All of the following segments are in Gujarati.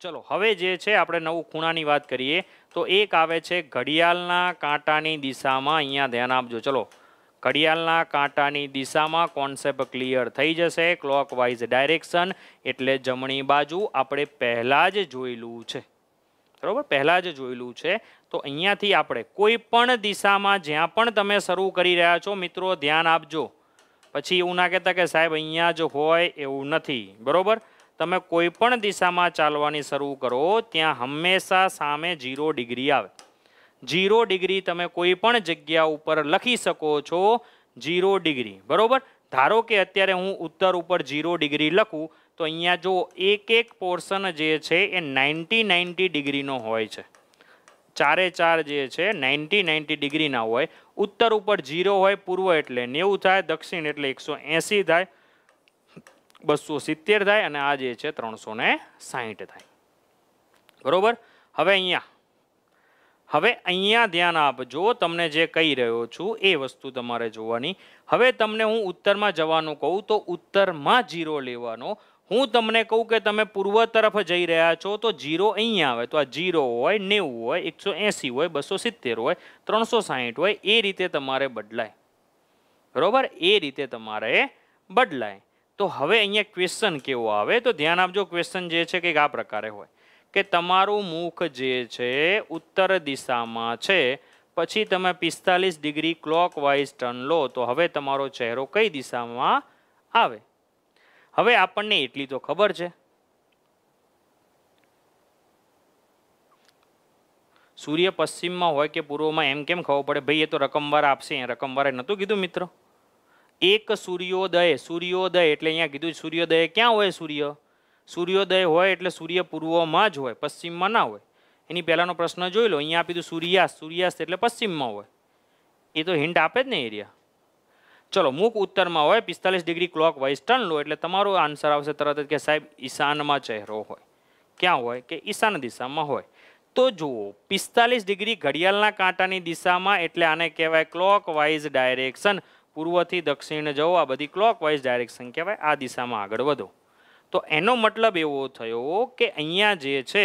ચલો હવે જે છે આપણે નવું ખૂણાની વાત કરીએ તો એક આવે છે ઘડિયાળના કાંટાની દિશામાં અહીંયા ધ્યાન આપજો ચલો ઘડિયાળના કાંટાની દિશામાં કોન્સેપ્ટ ક્લિયર થઈ જશે ક્લોક વાઇઝ ડાયરેક્શન એટલે જમણી બાજુ આપણે પહેલાં જ જોયેલું છે બરાબર પહેલાં જ જોયેલું છે તો અહીંયાથી આપણે કોઈ પણ દિશામાં જ્યાં પણ તમે શરૂ કરી રહ્યા છો મિત્રો ધ્યાન આપજો પછી એવું ના કહેતા કે સાહેબ અહીંયા જ હોય એવું નથી બરાબર તમે કોઈ પણ દિશામાં ચાલવાની શરૂ કરો ત્યાં હંમેશા સામે ઝીરો ડિગ્રી આવે ઝીરો ડિગ્રી તમે કોઈ પણ જગ્યા ઉપર લખી શકો છો ઝીરો ડિગ્રી બરોબર ધારો કે અત્યારે હું ઉત્તર ઉપર ઝીરો ડિગ્રી લખું તો અહીંયા જો એક એક પોર્શન જે છે એ નાઇન્ટી નાઇન્ટી ડિગ્રીનો હોય છે ચારે ચાર જે છે નાઇન્ટી નાઇન્ટી ડિગ્રીના હોય ઉત્તર ઉપર જીરો હોય પૂર્વ એટલે નેવું થાય દક્ષિણ એટલે એકસો થાય બસો સિત્તેર થાય અને આ જે છે ત્રણસો ને સાહીઠ થાય બરોબર હવે અહીંયા હવે અહીંયા ધ્યાન આપજો તમને જે કહી રહ્યો છું એ વસ્તુ તમારે જોવાની હવે તમને હું ઉત્તરમાં જવાનું કહું તો ઉત્તરમાં જીરો લેવાનો હું તમને કહું કે તમે પૂર્વ તરફ જઈ રહ્યા છો તો જીરો અહીંયા આવે તો આ જીરો હોય નેવું હોય એકસો એંસી હોય બસો સિત્તેર હોય ત્રણસો સાહીઠ હોય એ રીતે તમારે બદલાય બરોબર એ રીતે તમારે બદલાય તો હવે અહીંયા ક્વેશ્ચન કેવો આવે તો ધ્યાન આપજો ક્વેશ્ચન જે છે કે આ પ્રકારે હોય કે તમારું મુખ જે છે ઉત્તર દિશામાં છે પછી તમે પિસ્તાલીસ ડિગ્રી ક્લોકવાઇઝ ટર્ન લો તો હવે તમારો ચહેરો કઈ દિશામાં આવે હવે આપણને એટલી તો ખબર છે સૂર્ય પશ્ચિમમાં હોય કે પૂર્વમાં એમ કેમ ખબર પડે ભાઈ એ તો રકમવાર આપશે રકમવારે નહોતું કીધું મિત્રો એક સૂર્યોદય સૂર્યોદય એટલે અહીંયા કીધું સૂર્યોદય ક્યાં હોય સૂર્ય સૂર્યોદય હોય એટલે સૂર્ય પૂર્વમાં જ હોય પશ્ચિમમાં ના હોય એની પહેલાંનો પ્રશ્ન જોઈ લો અહીંયા આપી દઉં સૂર્યાસ્ત સૂર્યાસ્ત એટલે પશ્ચિમમાં હોય એ તો હિન્ટ આપે જ ને એરિયા ચલો મુખ ઉત્તરમાં હોય પિસ્તાલીસ ડિગ્રી ક્લોક વાઇઝ ટર્ન લો એટલે તમારો આન્સર આવશે તરત જ કે સાહેબ ઈશાનમાં ચહેરો હોય ક્યાં હોય કે ઈશાન દિશામાં હોય તો જુઓ પિસ્તાલીસ ડિગ્રી ઘડિયાળના કાંટાની દિશામાં એટલે આને કહેવાય ક્લોક વાઇઝ ડાયરેક્શન પૂર્વથી દક્ષિણ જવો આ બધી ક્લોકવાઇઝ ડાયરેક્શન કહેવાય આ દિશામાં આગળ વધો તો એનો મતલબ એવો થયો કે અહીંયા જે છે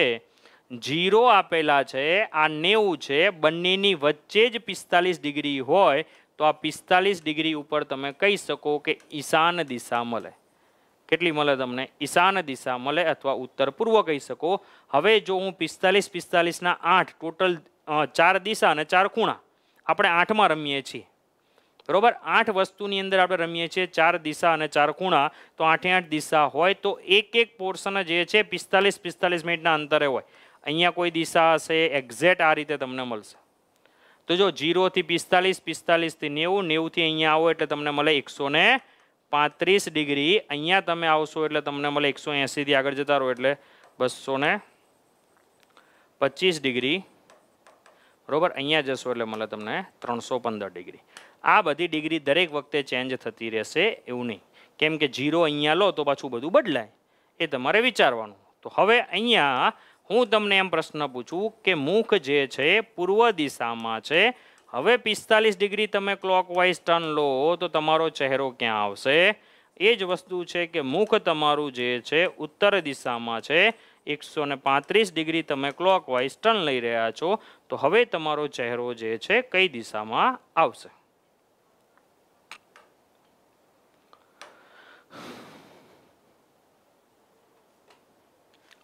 જીરો આપેલા છે આ નેવું છે બંનેની વચ્ચે જ પિસ્તાલીસ ડિગ્રી હોય તો આ પિસ્તાલીસ ડિગ્રી ઉપર તમે કહી શકો કે ઈશાન દિશા મળે કેટલી મળે તમને ઈશાન દિશા મળે અથવા ઉત્તર પૂર્વ કહી શકો હવે જો હું પિસ્તાલીસ પિસ્તાલીસના આઠ ટોટલ ચાર દિશા અને ચાર ખૂણા આપણે આઠમાં રમીએ છીએ બરોબર આઠ વસ્તુની અંદર આપણે રમીએ છીએ ચાર દિશા અને ચાર ખૂણા તો આઠે આઠ દિશા હોય તો એક એક પોર્શન જે છે પિસ્તાલીસ પિસ્તાલીસ મિનિટના અંતરે હોય અહીંયા કોઈ દિશા હશે એક્ઝેક્ટ આ રીતે તમને મળશે તો જો જીરોથી પિસ્તાલીસ પિસ્તાલીસથી નેવું નેવુંથી અહીંયા આવો એટલે તમને મળે એકસો ને પાંત્રીસ ડિગ્રી અહીંયા તમે આવશો એટલે તમને મળે એકસો એંસીથી આગળ જતા રહો એટલે બસો ને પચીસ ડિગ્રી બરાબર અહીંયા જશો એટલે મળે તમને ત્રણસો પંદર ડિગ્રી આ બધી ડિગ્રી દરેક વખતે ચેન્જ થતી રહેશે એવું નહીં કેમ કે જીરો અહીંયા લો તો પાછું બધું બદલાય એ તમારે વિચારવાનું તો હવે અહીંયા હું તમને એમ પ્રશ્ન પૂછું કે મુખ જે છે પૂર્વ દિશામાં છે હવે પિસ્તાલીસ ડિગ્રી તમે ક્લોકવાઇઝ ટર્ન લો તો તમારો ચહેરો ક્યાં આવશે એ જ વસ્તુ છે કે મુખ તમારું જે છે ઉત્તર દિશામાં છે એકસો પાંત્રીસ ડિગ્રી તમે ક્લોકવાઇઝ ટર્ન લઈ રહ્યા છો તો હવે તમારો ચહેરો જે છે કઈ દિશામાં આવશે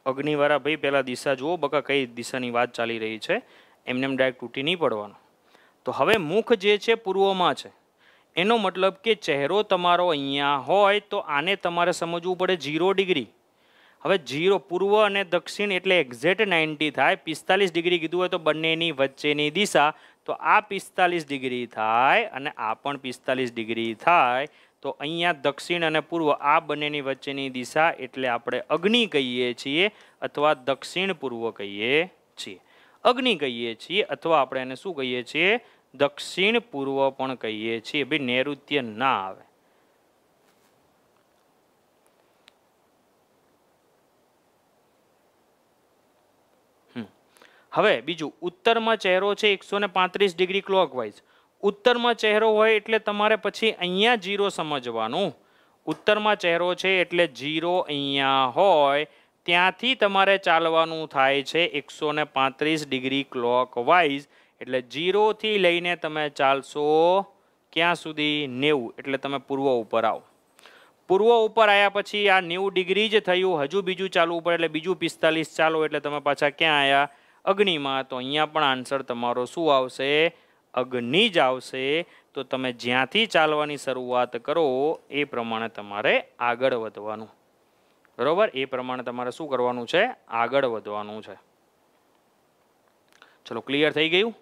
અગ્નિવાળા ભાઈ પહેલાં દિશા જુઓ બકા કઈ દિશાની વાત ચાલી રહી છે એમને એમ ડાયરેક્ટ તૂટી નહીં પડવાનો તો હવે મુખ જે છે પૂર્વમાં છે એનો મતલબ કે ચહેરો તમારો અહીંયા હોય તો આને તમારે સમજવું પડે ઝીરો ડિગ્રી હવે ઝીરો પૂર્વ અને દક્ષિણ એટલે એક્ઝેક્ટ નાઇન્ટી થાય પિસ્તાલીસ ડિગ્રી કીધું હોય તો બંનેની વચ્ચેની દિશા તો આ પિસ્તાલીસ ડિગ્રી થાય અને આ પણ પિસ્તાલીસ ડિગ્રી થાય તો અહીંયા દક્ષિણ અને પૂર્વ આ બંનેની વચ્ચેની દિશા એટલે આપણે અગ્નિ કહીએ છીએ અથવા દક્ષિણ પૂર્વ કહીએ છીએ અગ્નિ કહીએ છીએ અથવા આપણે એને શું કહીએ છીએ દક્ષિણ પૂર્વ પણ કહીએ છીએ ભાઈ નૈઋત્ય ના આવે હવે બીજું ઉત્તરમાં ચહેરો છે એકસો ને પાંત્રીસ ડિગ્રી ક્લોકવાઇઝ ઉત્તરમાં ચહેરો હોય એટલે તમારે પછી અહીંયા જીરો સમજવાનું ઉત્તરમાં ચહેરો છે એટલે જીરો અહીંયા હોય ત્યાંથી તમારે ચાલવાનું થાય છે એકસો પાંત્રીસ ડિગ્રી ક્લોક વાઇઝ એટલે જીરોથી લઈને તમે ચાલશો ક્યાં સુધી નેવું એટલે તમે પૂર્વ ઉપર આવો પૂર્વ ઉપર આવ્યા પછી આ નેવું ડિગ્રી જ થયું હજુ બીજું ચાલવું પડે એટલે બીજું પિસ્તાલીસ ચાલો એટલે તમે પાછા ક્યાં આવ્યા અગ્નિમાં તો અહીંયા પણ આન્સર તમારો શું આવશે અગ્નિ જ આવશે તો તમે જ્યાંથી ચાલવાની શરૂઆત કરો એ પ્રમાણે તમારે આગળ વધવાનું બરોબર એ પ્રમાણે તમારે શું કરવાનું છે આગળ વધવાનું છે ચલો ક્લિયર થઈ ગયું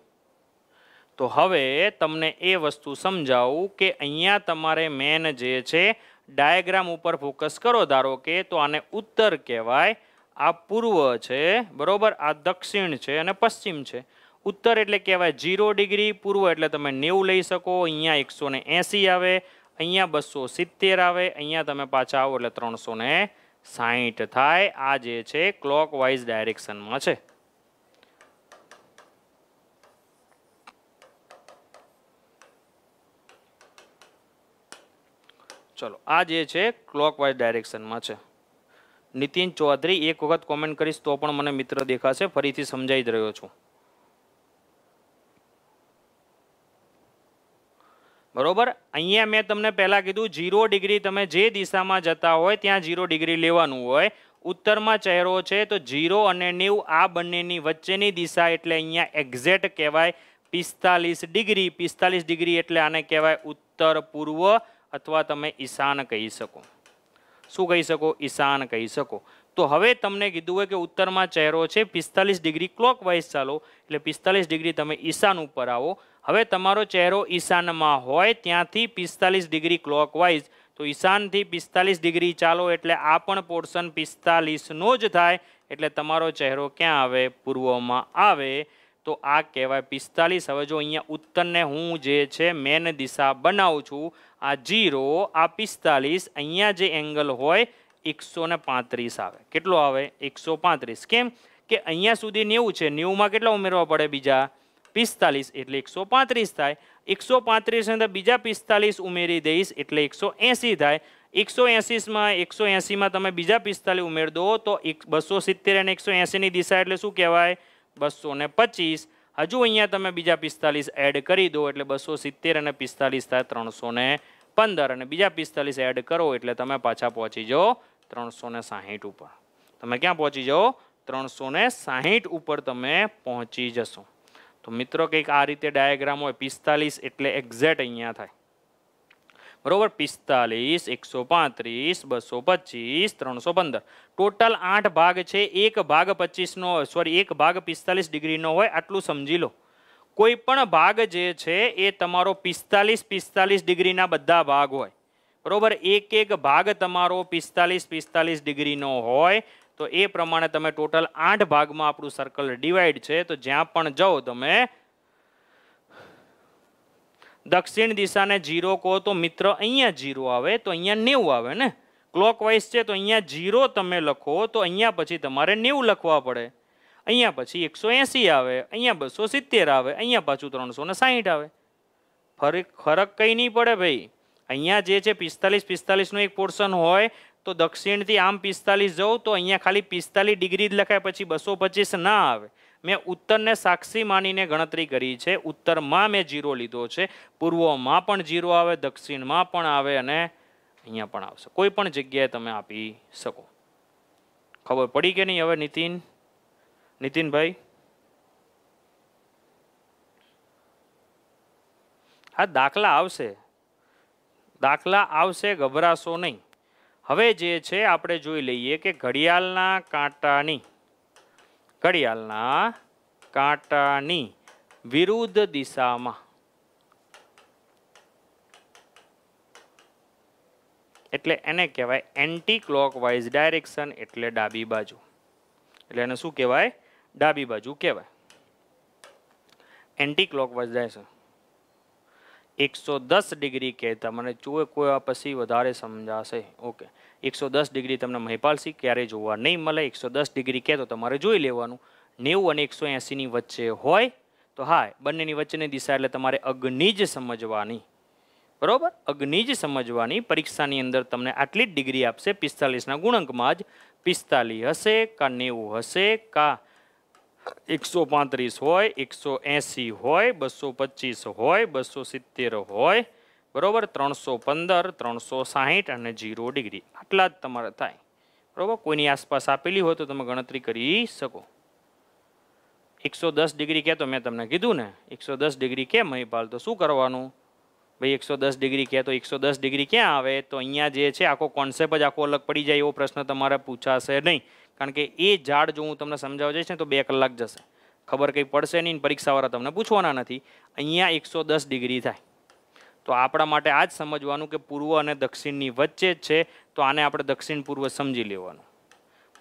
તો હવે તમને એ વસ્તુ સમજાવું કે અહીંયા તમારે મેન જે છે ડાયાગ્રામ ઉપર ફોકસ કરો ધારો કે તો આને ઉત્તર કહેવાય આ પૂર્વ છે બરોબર આ દક્ષિણ છે અને પશ્ચિમ છે ઉત્તર એટલે કહેવાય ઝીરો ડિગ્રી પૂર્વ એટલે તમે નેવું લઈ શકો અહીંયા એકસો આવે અહીંયા બસો સિત્તેર આવે અહીંયા તમે પાછા આવો એટલે ત્રણસો સાહીઠ થાય આ જે છે ક્લોક વાઇઝ ડાયરેક્શનમાં છે ચલો આ જે છે ક્લોક વાઇઝ ડાયરેક્શનમાં છે નીતિન ચૌધરી એક વખત કોમેન્ટ કરીશ તો પણ મને મિત્ર દેખાશે ફરીથી સમજાઈ જ રહ્યો છું બરોબર અહીંયા મેં તમને પહેલાં કીધું ઝીરો ડિગ્રી તમે જે દિશામાં જતા હોય ત્યાં ઝીરો ડિગ્રી લેવાનું હોય ઉત્તરમાં ચહેરો છે તો ઝીરો અને નેવું આ બંનેની વચ્ચેની દિશા એટલે અહીંયા એક્ઝેક્ટ કહેવાય પિસ્તાલીસ ડિગ્રી પિસ્તાલીસ ડિગ્રી એટલે આને કહેવાય ઉત્તર પૂર્વ અથવા તમે ઈશાન કહી શકો શું કહી શકો ઈશાન કહી શકો તો હવે તમને કીધું હોય કે ઉત્તરમાં ચહેરો છે પિસ્તાલીસ ડિગ્રી ક્લોકવાઇઝ ચાલો એટલે પિસ્તાલીસ ડિગ્રી તમે ઈશાન ઉપર આવો હવે તમારો ચહેરો ઈશાનમાં હોય ત્યાંથી પિસ્તાલીસ ડિગ્રી ક્લોકવાઇઝ તો ઈશાનથી પિસ્તાલીસ ડિગ્રી ચાલો એટલે આ પણ પોર્શન પિસ્તાલીસનો જ થાય એટલે તમારો ચહેરો ક્યાં આવે પૂર્વમાં આવે તો આ કહેવાય પિસ્તાલીસ હવે જો અહીંયા ઉત્તરને હું જે છે મેન દિશા બનાવું છું આ જીરો આ પિસ્તાલીસ અહીંયા જે એંગલ હોય એકસો પાંત્રીસ આવે કેટલો આવે એકસો પાંત્રીસ કેમ કે અહીંયા સુધી નેવું છે નેવુંમાં કેટલા ઉમેરવા પડે બીજા પિસ્તાલીસ એટલે એકસો પાંત્રીસ થાય એકસો પાંત્રીસની અંદર બીજા પિસ્તાલીસ ઉમેરી દઈશ એટલે એકસો એંસી થાય એકસો એંસીમાં એકસો એંસીમાં તમે બીજા પિસ્તાલીસ ઉમેર દો તો એક બસો સિત્તેર અને એકસો એંસીની દિશા એટલે શું કહેવાય બસો ને પચીસ હજુ અહીંયા તમે બીજા પિસ્તાલીસ એડ કરી દો એટલે બસો સિત્તેર અને પિસ્તાલીસ થાય ત્રણસો ને પંદર અને બીજા પિસ્તાલીસ એડ કરો એટલે તમે પાછા પહોંચી જાઓ ત્રણસો ને સાહીઠ ઉપર તમે ક્યાં પહોંચી જાઓ ત્રણસો ને સાહીઠ ઉપર તમે પહોંચી જશો તો મિત્રો કંઈક આ રીતે ડાયાગ્રામ હોય પિસ્તાલીસ એટલે એક્ઝેક્ટ અહીંયા થાય બરોબર પિસ્તાલીસ એકસો પાંત્રીસ બસો પચીસ ત્રણસો પંદર ટોટલ આઠ ભાગ છે એક ભાગ પચીસનો સોરી એક ભાગ પિસ્તાલીસ ડિગ્રીનો હોય આટલું સમજી લો કોઈ પણ ભાગ જે છે એ તમારો પિસ્તાલીસ પિસ્તાલીસ ડિગ્રીના બધા ભાગ હોય બરોબર એક એક ભાગ તમારો પિસ્તાલીસ પિસ્તાલીસ ડિગ્રીનો હોય તો એ પ્રમાણે તમે ટોટલ આઠ ભાગમાં આપણું સર્કલ ડિવાઈડ છે તો જ્યાં પણ જાઓ તમે દક્ષિણ દિશાને જીરો કહો તો મિત્ર અહીંયા જીરો આવે તો અહીંયા નેવું આવે ને ક્લોકવાઇઝ છે તો અહીંયા જીરો તમે લખો તો અહીંયા પછી તમારે નેવું લખવા પડે અહીંયા પછી એકસો એંસી આવે અહીંયા બસો સિત્તેર આવે અહીંયા પાછું ત્રણસો ને સાહીઠ આવે ફરક ફરક કંઈ નહીં પડે ભાઈ અહીંયા જે છે પિસ્તાલીસ પિસ્તાલીસનું એક પોર્શન હોય તો દક્ષિણથી આમ પિસ્તાલીસ જાઉં તો અહીંયા ખાલી પિસ્તાલીસ ડિગ્રી જ લખાય પછી બસો પચીસ ના આવે મેં ઉત્તરને સાક્ષી માનીને ગણતરી કરી છે ઉત્તરમાં મેં જીરો લીધો છે પૂર્વમાં પણ જીરો આવે દક્ષિણમાં પણ આવે અને અહીંયા પણ આવશે કોઈ પણ જગ્યાએ તમે આપી શકો ખબર પડી કે નહીં હવે નીતિન નીતિનભાઈ હા દાખલા આવશે દાખલા આવશે ગભરાશો નહીં હવે જે છે આપણે જોઈ લઈએ કે ઘડિયાળના કાંટાની ઘડિયાળના કાંટાની વિરુદ્ધ દિશામાં એટલે એને કહેવાય એન્ટી ક્લોકવાઇઝ ડાયરેક્શન એટલે ડાબી બાજુ એટલે એને શું કહેવાય ડાબી બાજુ કહેવાય એન્ટી ક્લોકવાઇઝ ડાયરેક્શન એકસો દસ ડિગ્રી કહેતા મને જોવે કોયા પછી વધારે સમજાશે ઓકે એકસો દસ ડિગ્રી તમને મહિપાલસિંહ ક્યારે જોવા નહીં મળે એકસો દસ ડિગ્રી કહેતો તમારે જોઈ લેવાનું નેવું અને એકસો એંસીની વચ્ચે હોય તો હા બંનેની વચ્ચેની દિશા એટલે તમારે અગ્નિ જ સમજવાની બરાબર અગ્નિ જ સમજવાની પરીક્ષાની અંદર તમને આટલી જ ડિગ્રી આપશે પિસ્તાલીસના ગુણાંકમાં જ પિસ્તાલીસ હશે કાં નેવું હશે કા એકસો પાંત્રીસ હોય એકસો એંસી હોય બસો પચીસ હોય બસો સિત્તેર હોય બરાબર ત્રણસો પંદર ત્રણસો સાહીઠ અને જીરો ડિગ્રી આટલા જ તમારે થાય બરાબર કોઈની આસપાસ આપેલી હોય તો તમે ગણતરી કરી શકો એકસો દસ ડિગ્રી કહે તો મેં તમને કીધું ને એકસો દસ ડિગ્રી કે મહીપાલ તો શું કરવાનું ભાઈ એકસો દસ ડિગ્રી કહે તો એકસો દસ ડિગ્રી ક્યાં આવે તો અહીંયા જે છે આખો કોન્સેપ્ટ જ આખો અલગ પડી જાય એવો પ્રશ્ન તમારે પૂછાશે નહીં કારણ કે એ ઝાડ જો હું તમને સમજાવવા જઈશ ને તો બે કલાક જશે ખબર કંઈ પડશે નહીં પરીક્ષાવાળા તમને પૂછવાના નથી અહીંયા એકસો દસ ડિગ્રી થાય તો આપણા માટે આ જ સમજવાનું કે પૂર્વ અને દક્ષિણની વચ્ચે જ છે તો આને આપણે દક્ષિણ પૂર્વ સમજી લેવાનું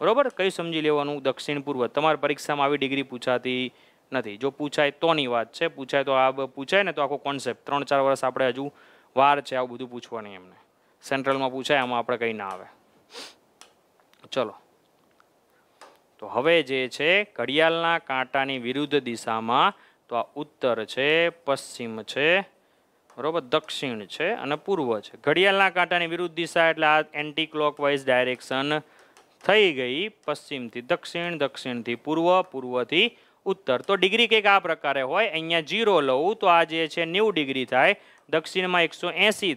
બરાબર કયું સમજી લેવાનું દક્ષિણ પૂર્વ તમારી પરીક્ષામાં આવી ડિગ્રી પૂછાતી નથી જો પૂછાય તોની વાત છે પૂછાય તો આ પૂછાય ને તો આખો કોન્સેપ્ટ ત્રણ ચાર વર્ષ આપણે હજુ વાર છે આવું બધું પૂછવાની એમને સેન્ટ્રલમાં પૂછાય આમાં આપણે કંઈ ના આવે ચલો તો હવે જે છે ઘડિયાળના કાંટાની વિરુદ્ધ દિશામાં તો આ ઉત્તર છે પશ્ચિમ છે બરાબર દક્ષિણ છે અને પૂર્વ છે ઘડિયાળના કાંટાની વિરુદ્ધ દિશા એટલે આ એન્ટી ક્લોકવાઇઝ ડાયરેક્શન થઈ ગઈ પશ્ચિમથી દક્ષિણ દક્ષિણથી પૂર્વ પૂર્વથી ઉત્તર તો ડિગ્રી કંઈક આ પ્રકારે હોય અહીંયા જીરો લઉં તો આ જે છે નેવું ડિગ્રી થાય દક્ષિણમાં એકસો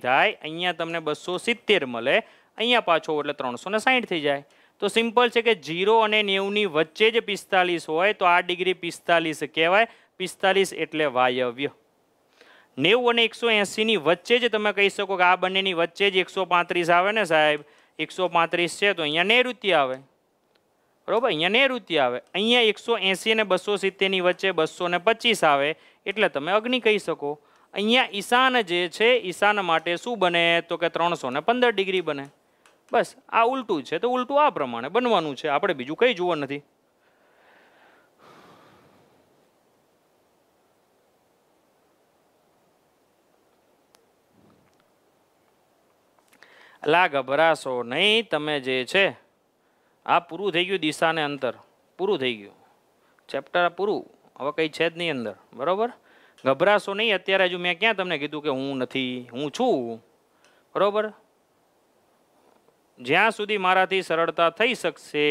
થાય અહીંયા તમને બસો સિત્તેર મળે અહીંયા પાછો એટલે ત્રણસો ને સાહીઠ થઈ જાય તો સિમ્પલ છે કે જીરો અને નેવની વચ્ચે જ પિસ્તાલીસ હોય તો આ ડિગ્રી પિસ્તાલીસ કહેવાય પિસ્તાલીસ એટલે વાયવ્ય નેવું અને એકસો એંસીની વચ્ચે જ તમે કહી શકો કે આ બંનેની વચ્ચે જ એકસો પાંત્રીસ આવે ને સાહેબ એકસો પાંત્રીસ છે તો અહીંયા નૈઋત્ય આવે બરાબર અહીંયા નૈઋત્ય આવે અહીંયા એકસો એંસી અને બસો સિત્તેરની વચ્ચે બસો ને પચીસ આવે એટલે તમે અગ્નિ કહી શકો અહીંયા ઈશાન જે છે ઈશાન માટે શું બને તો કે ત્રણસો પંદર ડિગ્રી બને બસ આ ઉલટું છે તો ઉલટું આ પ્રમાણે બનવાનું છે આપણે બીજું કંઈ જોવા નથી લા ગભરાશો નહીં તમે જે છે આ પૂરું થઈ ગયું દિશાને અંતર પૂરું થઈ ગયું ચેપ્ટર પૂરું હવે કંઈ છે જ નહીં અંદર બરાબર ગભરાશો નહીં અત્યારે હજુ મેં ક્યાં તમને કીધું કે હું નથી હું છું બરાબર જ્યાં સુધી મારાથી સરળતા થઈ શકશે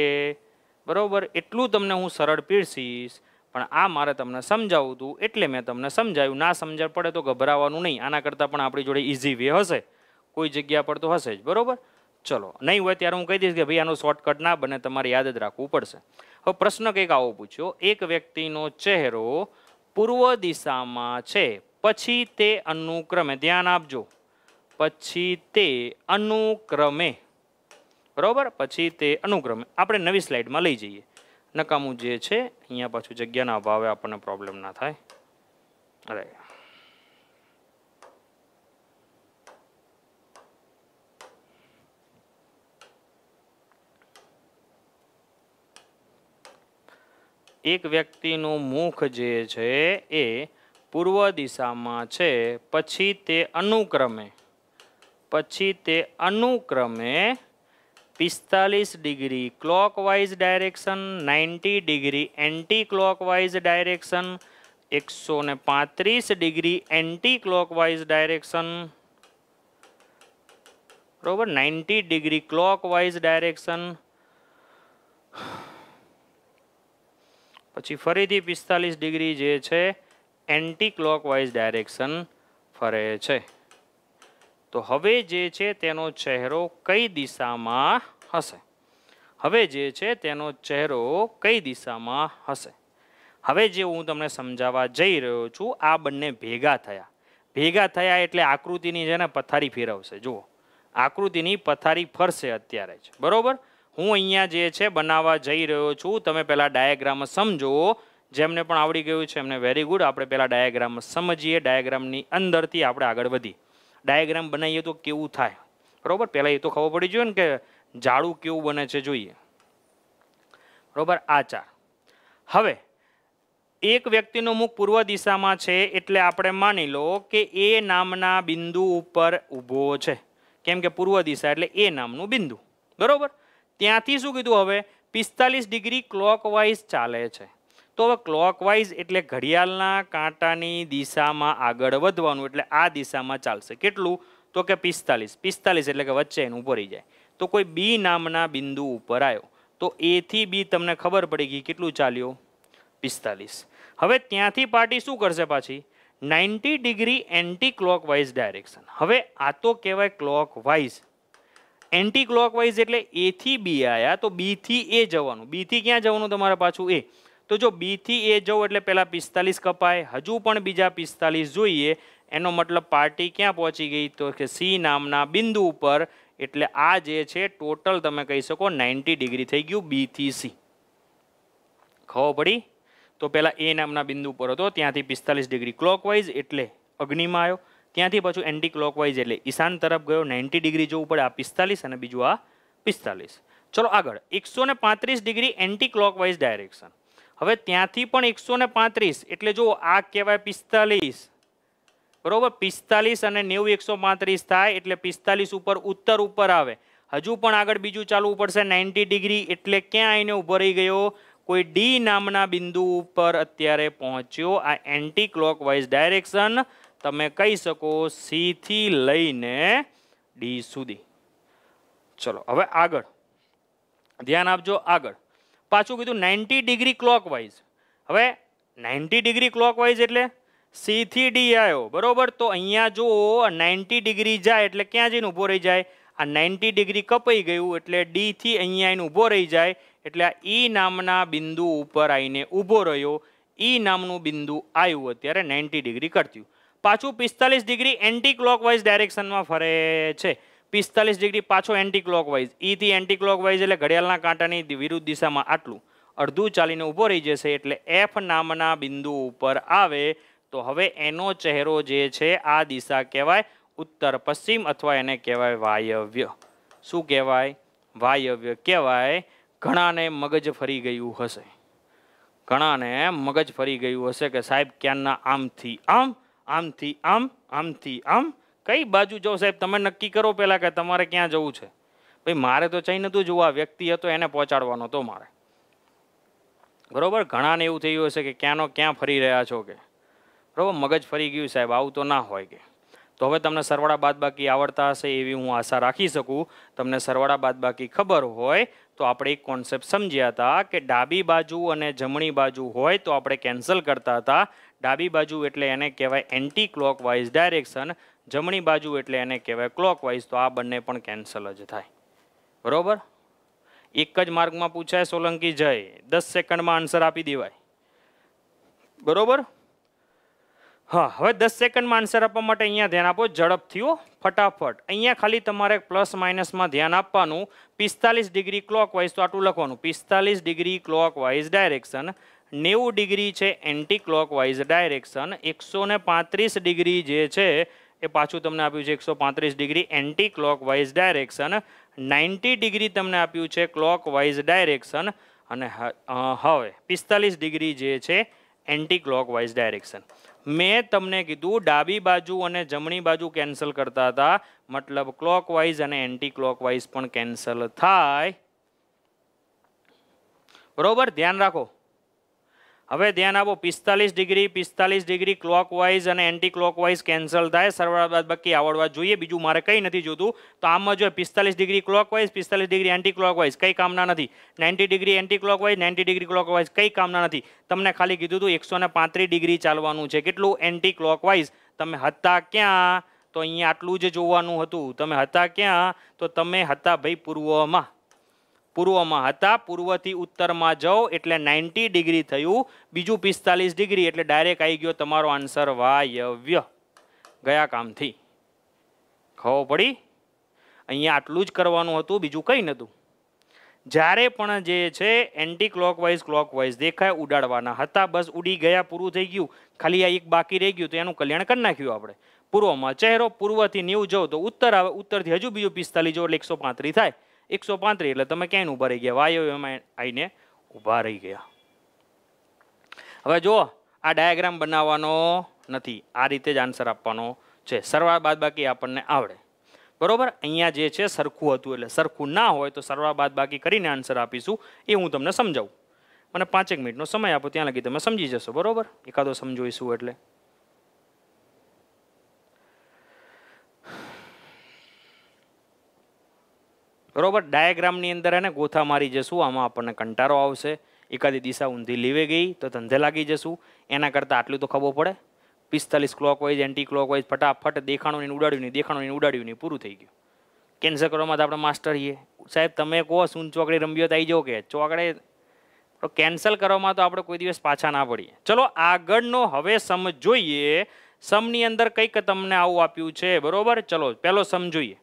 બરાબર એટલું તમને હું સરળ પીરસીશ પણ આ મારે તમને સમજાવું હતું એટલે મેં તમને સમજાવ્યું ના સમજણ પડે તો ગભરાવાનું નહીં આના કરતાં પણ આપણી જોડે ઇઝી વે હશે કોઈ જગ્યા પર તો હશે જ બરાબર ચલો નહીં હોય ત્યારે હું કહી દઈશ કે ભાઈ આનો શોર્ટકટ ના બને તમારે યાદ જ રાખવું પડશે હવે પ્રશ્ન કંઈક આવો પૂછ્યો એક વ્યક્તિનો ચહેરો પૂર્વ દિશામાં છે પછી તે અનુક્રમે ધ્યાન આપજો પછી તે અનુક્રમે બરાબર પછી તે અનુક્રમે આપણે નવી સ્લાઇડમાં લઈ જઈએ નકામું જે છે અહીંયા પાછું જગ્યાના અભાવે આપણને પ્રોબ્લેમ ના થાય અરે એક વ્યક્તિનું મુખ જે છે એ પૂર્વ દિશામાં છે પછી તે અનુક્રમે પછી તે અનુક્રમે પિસ્તાલીસ degree clockwise direction ninety degree anti clockwise direction એકસો ને પાંત્રીસ ડિગ્રી એન્ટી ક્લોકવાઇઝ ડાયરેક્શન બરોબર નાઇન્ટી ડિગ્રી ક્લોકવાઇઝ ડાયરેક્શન પછી ફરીથી પિસ્તાલીસ ડિગ્રી જે છે એન્ટી ક્લોકવાઇઝ ડાયરેક્શન ફરે છે તો હવે જે છે તેનો ચહેરો કઈ દિશામાં હશે હવે જે છે તેનો ચહેરો કઈ દિશામાં હશે હવે જે હું તમને સમજાવવા જઈ રહ્યો છું આ બંને ભેગા થયા ભેગા થયા એટલે આકૃતિની છે ને પથારી ફેરવશે જુઓ આકૃતિની પથારી ફરશે અત્યારે જ બરાબર હું અહીંયા જે છે બનાવવા જઈ રહ્યો છું તમે પહેલાં ડાયાગ્રામ સમજો જેમને પણ આવડી ગયું છે એમને વેરી ગુડ આપણે પહેલાં ડાયાગ્રામ સમજીએ ડાયાગ્રામની અંદરથી આપણે આગળ વધીએ ડાયાગ્રામ બનાવીએ તો કેવું થાય બરાબર પહેલાં એ તો ખબર પડી જોઈએ ને કે ઝાડું કેવું બને છે જોઈએ બરાબર આ ચાર હવે એક વ્યક્તિનું મુખ પૂર્વ દિશામાં છે એટલે આપણે માની લો કે એ નામના બિંદુ ઉપર ઊભો છે કેમ કે પૂર્વ દિશા એટલે એ નામનું બિંદુ બરાબર ત્યાંથી શું કીધું હવે પિસ્તાલીસ ડિગ્રી ક્લોકવાઇઝ ચાલે છે તો હવે ક્લોકવાઇઝ એટલે ઘડિયાળના કાંટાની દિશામાં આગળ વધવાનું એટલે આ દિશામાં ચાલશે કેટલું તો કે પિસ્તાલીસ પિસ્તાલીસ એટલે કે વચ્ચે એનું ઉભો જાય તો કોઈ બી નામના બિંદુ ઉપર આવ્યો તો એથી બી તમને ખબર પડી ગઈ કેટલું ચાલ્યો પિસ્તાલીસ હવે ત્યાંથી પાર્ટી શું કરશે પાછી ninety degree anti clockwise direction હવે આ તો કહેવાય ક્લોકવાઇઝ એન્ટી ક્લોકવાઇઝ એટલે એથી બી આવ્યા તો બીથી એ જવાનું બીથી ક્યાં જવાનું તમારે પાછું એ તો જો બીથી એ જવું એટલે પહેલાં પિસ્તાલીસ કપાય હજુ પણ બીજા પિસ્તાલીસ જોઈએ એનો મતલબ પાર્ટી ક્યાં પહોંચી ગઈ તો કે સી નામના બિંદુ ઉપર એટલે આ જે છે ટોટલ તમે કહી શકો નાઇન્ટી ડિગ્રી થઈ ગયું બીથી સી ખબર પડી તો પહેલાં એ નામના બિંદુ ઉપર હતો ત્યાંથી પિસ્તાલીસ ડિગ્રી ક્લોકવાઇઝ એટલે અગ્નિમાં આવ્યો ત્યાંથી પાછું એન્ટી ક્લોકવાઇઝ એટલે ઈશાન તરફ ગયો નાઇન્ટી ડિગ્રી જવું પડે આ પિસ્તાલીસ અને બીજું આ પિસ્તાલીસ ચલો આગળ એકસો ડિગ્રી એન્ટી ક્લોકવાઇઝ ડાયરેક્શન હવે ત્યાંથી પણ એકસો પાંત્રીસ એટલે જો આ કહેવાય પિસ્તાલીસ બરોબર પિસ્તાલીસ અને નેવું એકસો પાંત્રીસ થાય એટલે પિસ્તાલીસ ઉપર ઉત્તર ઉપર આવે હજુ પણ આગળ બીજું ચાલવું પડશે નાઇન્ટી ડિગ્રી એટલે ક્યાં આવીને ઉભો રહી ગયો કોઈ ડી નામના બિંદુ ઉપર અત્યારે પહોંચ્યો આ એન્ટી ક્લોક વાઇઝ ડાયરેક્શન તમે કહી શકો સીથી લઈને ડી સુધી ચલો હવે આગળ ધ્યાન આપજો આગળ પાછું કીધું નાઇન્ટી ડિગ્રી ક્લોકવાઇઝ હવે નાઇન્ટી ડિગ્રી ક્લોકવાઇઝ એટલે સીથી ડી આવ્યો બરાબર તો અહીંયા જુઓ નાઇન્ટી ડિગ્રી જાય એટલે ક્યાં જઈને ઊભો રહી જાય આ નાઇન્ટી ડિગ્રી કપાઈ ગયું એટલે ડીથી અહીંયા એને ઊભો રહી જાય એટલે આ ઈ નામના બિંદુ ઉપર આવીને ઊભો રહ્યો ઈ નામનું બિંદુ આવ્યું અત્યારે નાઇન્ટી ડિગ્રી કરત્યું પાછું પિસ્તાલીસ ડિગ્રી એન્ટી ક્લોકવાઇઝ ડાયરેક્શનમાં ફરે છે પિસ્તાલીસ ડિગ્રી પાછો એન્ટી ક્લોકવાઇઝ ઈથી એન્ટી ક્લોકવાઇઝ એટલે ઘડિયાળના કાંટાની વિરુદ્ધ દિશામાં આટલું અડધું ચાલીને ઊભો રહી જશે એટલે એફ નામના બિંદુ ઉપર આવે તો હવે એનો ચહેરો જે છે આ દિશા કહેવાય ઉત્તર પશ્ચિમ અથવા એને કહેવાય વાયવ્ય શું કહેવાય વાયવ્ય કહેવાય ઘણાને મગજ ફરી ગયું હશે ઘણાને મગજ ફરી ગયું હશે કે સાહેબ ક્યાંના આમથી આમ આમથી આમ આમથી આમ કઈ બાજુ જાઓ સાહેબ તમે નક્કી કરો પહેલાં કે તમારે ક્યાં જવું છે ભાઈ મારે તો ચાઈ નહોતું જોવું આ વ્યક્તિ હતો એને પહોંચાડવાનો હતો મારે બરોબર ઘણાને એવું થયું હશે કે ક્યાંનો ક્યાં ફરી રહ્યા છો કે બરોબર મગજ ફરી ગયું સાહેબ આવું તો ના હોય કે તો હવે તમને સરવાળા બાદબાકી આવડતા હશે એવી હું આશા રાખી શકું તમને સરવાળા બાદબાકી ખબર હોય તો આપણે એક કોન્સેપ્ટ સમજ્યા હતા કે ડાબી બાજુ અને જમણી બાજુ હોય તો આપણે કેન્સલ કરતા હતા ડાબી બાજુ એટલે એને કહેવાય એન્ટી ક્લોક વાઇઝ ડાયરેક્શન જમણી બાજુ એટલે એને કહેવાય ક્લોકવાઇઝ તો આ બંને પણ કેન્સલ જ થાય બરાબર એક જ માર્ગમાં પૂછાય સોલંકી જય દસ સેકન્ડમાં આન્સર આપી દેવાય બરાબર હા હવે દસ સેકન્ડમાં આન્સર આપવા માટે અહીંયા ધ્યાન આપો ઝડપથી હો ફટાફટ અહીંયા ખાલી તમારે પ્લસ માઇનસમાં ધ્યાન આપવાનું પિસ્તાલીસ ડિગ્રી ક્લોકવાઇઝ તો આટલું લખવાનું પિસ્તાલીસ ડિગ્રી ક્લોકવાઇઝ ડાયરેક્શન નેવું ડિગ્રી છે એન્ટી ક્લોકવાઇઝ ડાયરેક્શન એકસો પાંત્રીસ ડિગ્રી જે છે એ પાછું તમને આપ્યું છે એકસો પાંત્રીસ degree anti clockwise direction ninety degree તમને આપ્યું છે ક્લોક વાઇઝ ડાયરેક્શન અને હવે પિસ્તાલીસ ડિગ્રી જે છે એન્ટી ક્લોક વાઇઝ ડાયરેક્શન મેં તમને કીધું ડાબી બાજુ અને જમણી બાજુ કેન્સલ કરતા હતા મતલબ ક્લોક વાઇઝ અને એન્ટી ક્લોક વાઇઝ પણ કેન્સલ થાય બરોબર ધ્યાન રાખો હવે ધ્યાન આપો પિસ્તાલીસ ડિગ્રી પિસ્તાલીસ ડિગ્રી ક્લોકવાઇઝ અને એન્ટી ક્લોકવાઇઝ કેન્સલ થાય સરવાળા બાદ બાકી આવડવા જોઈએ બીજું મારે કંઈ નથી જોતું તો આમાં જો પિસ્તાલીસ ડિગ્રી ક્લોકવાઇઝ પિસ્તાલીસ ડિગ્રી એન્ટી ક્લોકવાઇઝ કંઈ કામના નથી ninety degree anti clockwise ninety degree clockwise કંઈ કામના નથી તમને ખાલી કીધું હતું એકસો ડિગ્રી ચાલવાનું છે કેટલું એન્ટી ક્લોકવાઇઝ તમે હતા ક્યાં તો અહીંયા આટલું જ જોવાનું હતું તમે હતા ક્યાં તો તમે હતા ભાઈ પૂર્વમાં પૂર્વમાં હતા પૂર્વથી ઉત્તરમાં જાઓ એટલે નાઇન્ટી ડિગ્રી થયું બીજું પિસ્તાલીસ ડિગ્રી એટલે ડાયરેક્ટ આવી ગયો તમારો આન્સર વાયવ્ય ગયા કામથી ખબર પડી અહીંયા આટલું જ કરવાનું હતું બીજું કંઈ નહોતું જ્યારે પણ જે છે એન્ટી ક્લોકવાઇઝ ક્લોકવાઇઝ દેખાય ઉડાડવાના હતા બસ ઉડી ગયા પૂરું થઈ ગયું ખાલી આ એક બાકી રહી ગયું તો એનું કલ્યાણ કરી નાખ્યું આપણે પૂર્વમાં ચહેરો પૂર્વથી નેવું જવું તો ઉત્તર આવે ઉત્તરથી હજુ બીજું પિસ્તાલીસ જો એટલે એકસો પાંત્રીસ થાય એકસો પાંત્રીસ એટલે તમે ક્યાંય ઊભા રહી ગયા વાયવ્યમાં આવીને ઊભા રહી ગયા હવે જુઓ આ ડાયાગ્રામ બનાવવાનો નથી આ રીતે જ આન્સર આપવાનો છે સરવાળ બાકી આપણને આવડે બરોબર અહીંયા જે છે સરખું હતું એટલે સરખું ના હોય તો સરવાળ બાકી કરીને આન્સર આપીશું એ હું તમને સમજાવું મને પાંચેક મિનિટનો સમય આપો ત્યાં લગી તમે સમજી જશો બરોબર એકાદો સમજોઈશું એટલે બરોબર ડાયાગ્રામની અંદર એને ગોથા મારી જશું આમાં આપણને કંટારો આવશે એકાદી દિશા ઊંધી લીવે ગઈ તો ધંધે લાગી જશું એના કરતાં આટલું તો ખબર પડે પિસ્તાલીસ ક્લોકવાઇઝ એન્ટી ક્લોકવાઇઝ ફટાફટ દેખાણું નહીં ઉડાડ્યું નહીં દેખાણું નહીં ઉડાડ્યું નહીં પૂરું થઈ ગયું કેન્સર કરવામાં તો આપણે માસ્ટર છીએ સાહેબ તમે કહો સૂન ચોકડી રમ્યો તો આવી જાઓ કે ચોકડે તો કેન્સલ કરવામાં તો આપણે કોઈ દિવસ પાછા ના પડીએ ચલો આગળનો હવે સમ જોઈએ સમની અંદર કંઈક તમને આવું આપ્યું છે બરાબર ચલો પહેલો સમ જોઈએ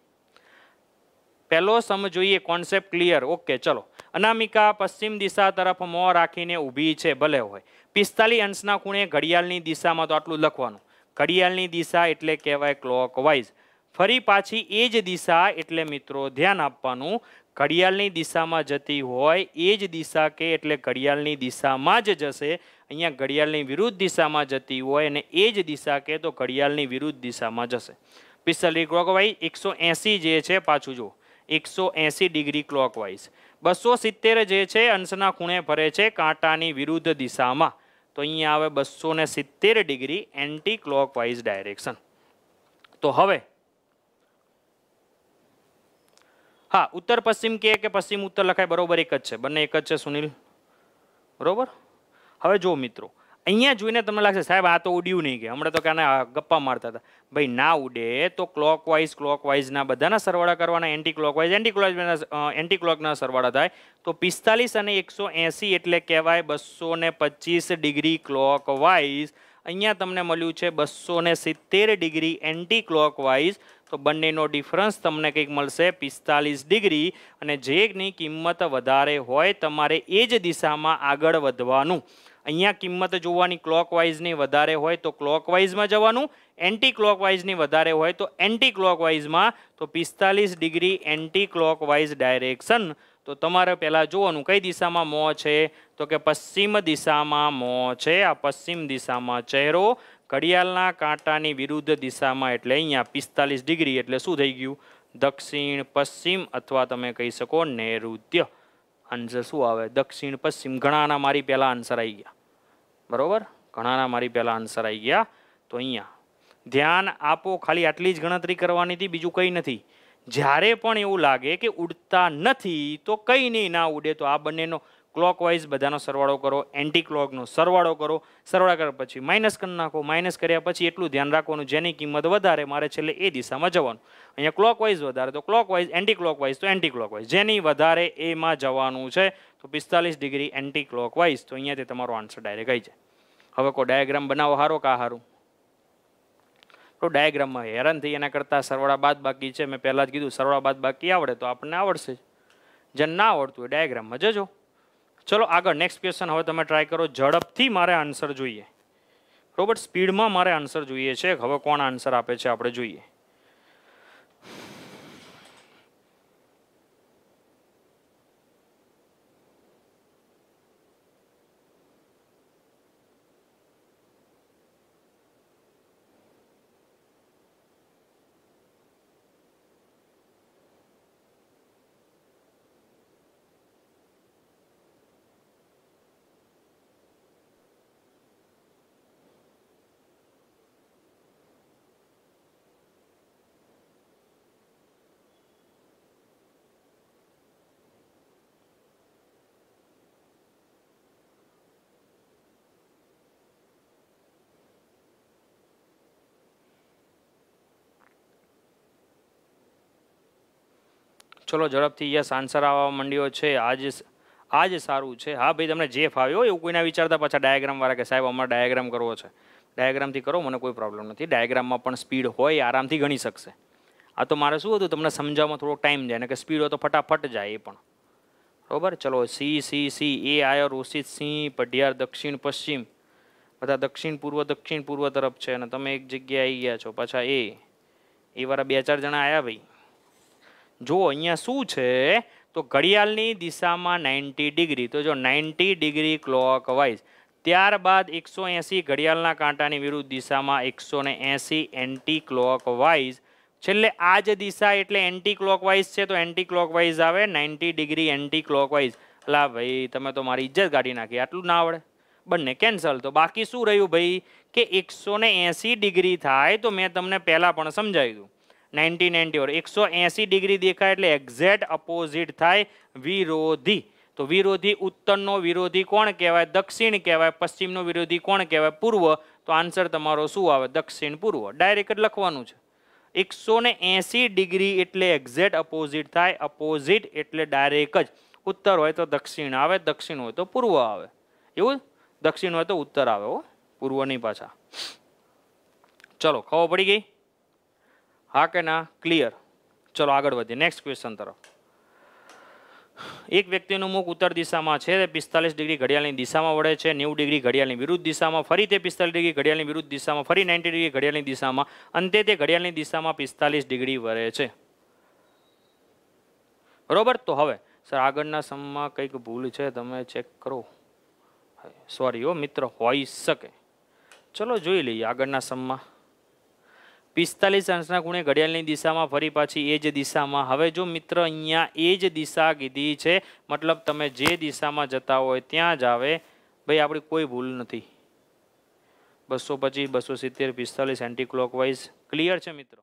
પહેલો સમ જોઈએ કોન્સેપ્ટ ક્લિયર ઓકે ચલો અનામિકા પશ્ચિમ દિશા તરફ મોં રાખીને ઊભી છે ભલે હોય પિસ્તાલીસ અંશના ખૂણે ઘડિયાળની દિશામાં તો આટલું લખવાનું ઘડિયાળની દિશા એટલે કહેવાય ક્લોક વાઇઝ ફરી પાછી એ જ દિશા એટલે મિત્રો ધ્યાન આપવાનું ઘડિયાળની દિશામાં જતી હોય એ જ દિશા કે એટલે ઘડિયાળની દિશામાં જ જશે અહીંયા ઘડિયાળની વિરુદ્ધ દિશામાં જતી હોય અને એ જ દિશા કે તો ઘડિયાળની વિરુદ્ધ દિશામાં જશે પિસ્તાલીસ ક્લોક વાઇઝ એકસો એંસી જે છે પાછું જુઓ એકસો એંસી ડિગ્રી ક્લોકવાઇઝ બસો સિત્તેર જે છે અંશના ખૂણે ફરે છે કાંટાની વિરુદ્ધ દિશામાં તો અહીંયા આવે બસો ને સિત્તેર ડિગ્રી એન્ટી ક્લોકવાઇઝ ડાયરેક્શન તો હવે હા ઉત્તર પશ્ચિમ કે કે પશ્ચિમ ઉત્તર લખાય બરોબર એક જ છે બંને એક જ છે સુનિલ બરોબર હવે જો મિત્રો અહીંયા જોઈને તમને લાગશે સાહેબ આ તો ઉડ્યું નહીં કે હમણાં તો કાને ગપ્પા મારતા હતા ભાઈ ના ઉડે તો ક્લોકવાઇઝ ક્લોકવાઇઝના બધાના સરવાળા કરવાના anti clockwise anti clockwise anti ક્લોકના સરવાળા થાય તો પિસ્તાલીસ અને એકસો એંસી એટલે કહેવાય બસો પચીસ ડિગ્રી ક્લોકવાઇઝ અહીંયા તમને મળ્યું છે બસો સિત્તેર ડિગ્રી એન્ટી ક્લોકવાઇઝ તો બંનેનો ડિફરન્સ તમને કંઈક મળશે પિસ્તાલીસ ડિગ્રી અને જેની કિંમત વધારે હોય તમારે એ જ દિશામાં આગળ વધવાનું અહીંયા કિંમત જોવાની ક્લોકવાઇઝની વધારે હોય તો ક્લોકવાઇઝમાં જવાનું એન્ટી ક્લોકવાઇઝની વધારે હોય તો એન્ટી ક્લોકવાઇઝમાં તો પિસ્તાલીસ ડિગ્રી એન્ટી ક્લોકવાઇઝ ડાયરેક્શન તો તમારે પહેલાં જોવાનું કઈ દિશામાં મો છે તો કે પશ્ચિમ દિશામાં મોં છે આ પશ્ચિમ દિશામાં ચહેરો ઘડિયાળના કાંટાની વિરુદ્ધ દિશામાં એટલે અહીંયા પિસ્તાલીસ ડિગ્રી એટલે શું થઈ ગયું દક્ષિણ પશ્ચિમ અથવા તમે કહી શકો નૈઋત્ય આન્સર શું આવે દક્ષિણ પશ્ચિમ ઘણાના મારી પહેલાં આન્સર આવી ગયા બરાબર ઘણાના મારી પહેલાં આન્સર આવી ગયા તો અહીંયા ધ્યાન આપો ખાલી આટલી જ ગણતરી કરવાની હતી બીજું કંઈ નથી જ્યારે પણ એવું લાગે કે ઉડતા નથી તો કંઈ નહીં ના ઉડે તો આ બંનેનો ક્લોકવાઇઝ બધાનો સરવાળો કરો એન્ટી ક્લોકનો સરવાળો કરો સરવાળા કર્યા પછી માઇનસ કરી નાખો માઇનસ કર્યા પછી એટલું ધ્યાન રાખવાનું જેની કિંમત વધારે મારે છેલ્લે એ દિશામાં જવાનું અહીંયા ક્લોકવાઇઝ વધારે તો ક્લોકવાઇઝ એન્ટી ક્લોકવાઇઝ તો એન્ટી ક્લોકવાઇઝ જેની વધારે એમાં જવાનું છે તો પિસ્તાલીસ ડિગ્રી એન્ટી ક્લોકવાઇઝ તો અહીંયાથી તમારો આન્સર ડાયરેક્ટ આવી જાય હવે કોઈ ડાયાગ્રામ બનાવો હારો કા હારું તો ડાયાગ્રામમાં હેરાન થઈ એના કરતાં સરવાળા બાદ બાકી છે મેં પહેલાં જ કીધું સરવાળા બાદ બાકી આવડે તો આપણને આવડશે જ જેને ના આવડતું હોય ડાયાગ્રામમાં જજો ચલો આગળ નેક્સ્ટ ક્વેશ્ચન હવે તમે ટ્રાય કરો ઝડપથી મારે આન્સર જોઈએ બરોબર સ્પીડમાં મારે આન્સર જોઈએ છે હવે કોણ આન્સર આપે છે આપણે જોઈએ ચલો ઝડપથી યસ આન્સર આવવા માંડ્યો છે આજે આ જ સારું છે હા ભાઈ તમને જે ફાવ્યો એવું કોઈના વિચારતા પાછા ડાયાગ્રામવાળા કે સાહેબ અમારે ડાયાગ્રામ કરવો છે ડાયાગ્રામથી કરો મને કોઈ પ્રોબ્લેમ નથી ડાયાગ્રામમાં પણ સ્પીડ હોય આરામથી ગણી શકશે આ તો મારે શું હતું તમને સમજાવવામાં થોડોક ટાઈમ જાય ને કે સ્પીડ હોય તો ફટાફટ જાય એ પણ બરાબર ચલો સી સી સી એ આયો રોષિત સિંહ પઢિયાર દક્ષિણ પશ્ચિમ બધા દક્ષિણ પૂર્વ દક્ષિણ પૂર્વ તરફ છે અને તમે એક જગ્યાએ આવી ગયા છો પાછા એ એવાળા બે ચાર જણા આવ્યા ભાઈ જો અહીંયા શું છે તો ઘડિયાળની દિશામાં નાઇન્ટી ડિગ્રી તો જો નાઇન્ટી ડિગ્રી ક્લોક વાઇઝ ત્યારબાદ એકસો એંસી ઘડિયાળના કાંટાની વિરુદ્ધ દિશામાં એકસો ને એંસી એન્ટી ક્લોક વાઇઝ છેલ્લે આ જ દિશા એટલે એન્ટી ક્લોકવાઇઝ છે તો એન્ટી ક્લોક ક્લોકવાઇઝ આવે ninety degree anti clock clockwise લા ભાઈ તમે તો મારી ઇજ્જત કાઢી નાખી આટલું ના આવડે બંને કેન્સલ તો બાકી શું રહ્યું ભાઈ કે એકસો ડિગ્રી થાય તો મેં તમને પહેલાં પણ સમજાવ્યું નાઇન્ટી નાઇન્ટી ઓર એકસો એંસી ડિગ્રી દેખાય એટલે એક્ઝેક્ટ અપોઝિટ થાય વિરોધી તો વિરોધી ઉત્તરનો વિરોધી કોણ કહેવાય દક્ષિણ કહેવાય પશ્ચિમનો વિરોધી કોણ કહેવાય પૂર્વ તો આન્સર તમારો શું આવે દક્ષિણ પૂર્વ ડાયરેક્ટ લખવાનું છે એકસો એંસી ડિગ્રી એટલે એક્ઝેક્ટ અપોઝિટ થાય અપોઝિટ એટલે ડાયરેક્ટ જ ઉત્તર હોય તો દક્ષિણ આવે દક્ષિણ હોય તો પૂર્વ આવે એવું દક્ષિણ હોય તો ઉત્તર આવે હો પૂર્વની પાછા ચલો ખબર પડી ગઈ હા કે ના ક્લિયર ચલો આગળ વધીએ નેક્સ્ટ ક્વેશ્ચન તરફ એક વ્યક્તિનું મુખ ઉત્તર દિશામાં છે તે પિસ્તાલીસ ડિગ્રી ઘડિયાળની દિશામાં વળે છે નેવું ડિગ્રી ઘડિયાળની વિરુદ્ધ દિશામાં ફરી તે પિસ્તાલીસ ડિગ્રી ઘડિયાળની વિરુદ્ધ દિશામાં ફરી નાઇન્ટી ડિગ્રી ઘડિયાળની દિશામાં અંતે તે ઘડિયાળની દિશામાં પિસ્તાલીસ ડિગ્રી વળે છે બરોબર તો હવે સર આગળના સમમાં કંઈક ભૂલ છે તમે ચેક કરો સોરી ઓ મિત્ર હોઈ શકે ચલો જોઈ લઈએ આગળના સમમાં પિસ્તાલીસ અંશના ખૂણે ઘડિયાળની દિશામાં ફરી પાછી એ જ દિશામાં હવે જો મિત્ર અહીંયા એ જ દિશા કીધી છે મતલબ તમે જે દિશામાં જતા હોય ત્યાં જ આવે ભાઈ આપણી કોઈ ભૂલ નથી બસો પચીસ બસો સિત્તેર પિસ્તાલીસ એન્ટી ક્લોકવાઇઝ ક્લિયર છે મિત્રો